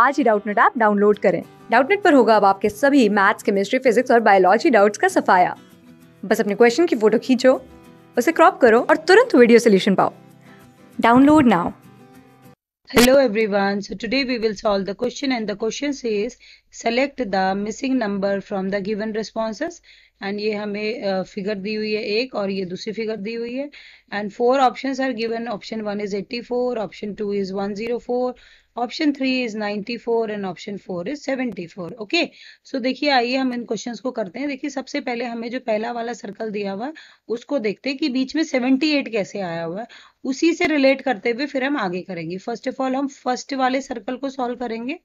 आज ही Doubtnut app download करें डाउटनेट पर होगा अब आपके सभी मैथ्स केमिस्ट्री फिजिक्स और बायोलॉजी डाउट्स का सफाया बस अपने क्वेश्चन की फोटो खींचो उसे क्रॉप करो और तुरंत वीडियो सोल्यूशन पाओ download now hello everyone so today we will solve the question and the question is select the missing number from the given responses. And ये हमें फिगर दी हुई है एक और ये दूसरी फिगर दी हुई है and four option are given option one is eighty four option two is one zero four option three is ninety four and option four is seventy four okay so देखिए आइए हम इन क्वेश्चन को करते हैं देखिए सबसे पहले हमें जो पहला वाला सर्कल दिया हुआ उसको देखते हैं कि बीच में सेवेंटी एट कैसे आया हुआ है उसी से रिलेट करते हुए फिर हम आगे करेंगे फर्स्ट ऑफ ऑल हम फर्स्ट वाले सर्कल को सॉल्व करेंगे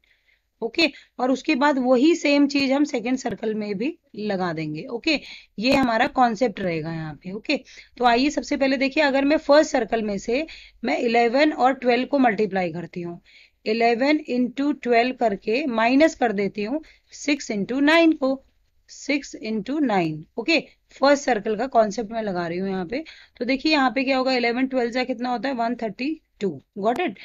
ओके और उसके बाद वही सेम चीज हम सेकेंड सर्कल में भी लगा देंगे ओके ये हमारा कॉन्सेप्ट रहेगा यहाँ पे ओके तो आइए सबसे पहले देखिए अगर मैं फर्स्ट सर्कल में से मैं इलेवन और ट्वेल्व को मल्टीप्लाई करती हूँ इलेवन इंटू ट्वेल्व करके माइनस कर देती हूँ सिक्स इंटू नाइन को six into nine okay first circle का कॉन्सेप्ट मैं लगा रही हूँ यहाँ पे तो देखिए यहाँ पे क्या होगा इलेवन ट्वेल्व जा कितना होता है one thirty two got it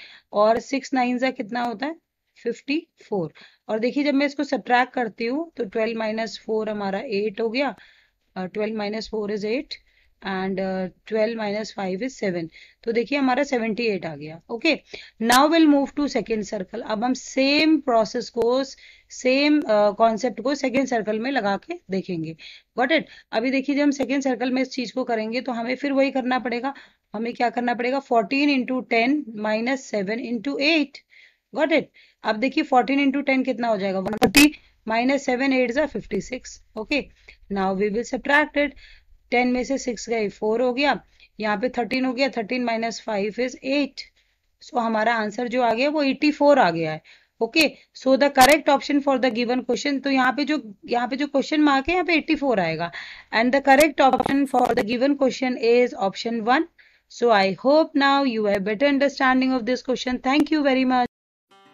और सिक्स नाइन जा कितना होता है 54 और देखिए जब मैं इसको सब्ट्रैक्ट करती हूँ तो 12 माइनस फोर हमारा 8 हो गया twelve minus four is eight and twelve minus five is seven तो देखिए हमारा सेवेंटी एट आ गया okay now will move to second circle अब हम सेम प्रोसेस को सेम कॉन्सेप्ट uh, को सेकेंड सर्कल में लगा के देखेंगे वॉट इट अभी देखिए जब हम सेकेंड सर्कल में इस चीज को करेंगे तो हमें फिर वही करना पड़ेगा हमें क्या करना पड़ेगा fourteen into ten minus seven into eight got it अब देखिए फोर्टीन इंटू टेन कितना हो जाएगा one thirty minus seven eight जो fifty six okay now we will subtracted ten में से सिक्स गए फोर हो गया यहाँ पे थर्टीन हो गया thirteen minus five is eight so हमारा आंसर जो आ गया वो एट्टी फोर आ गया है okay so the correct option for the given question तो यहाँ पे जो यहाँ पे जो क्वेश्चन मार्क है यहाँ पे एट्टी फोर आएगा and the correct option for the given question is option one so I hope now you have better understanding of this question thank you very much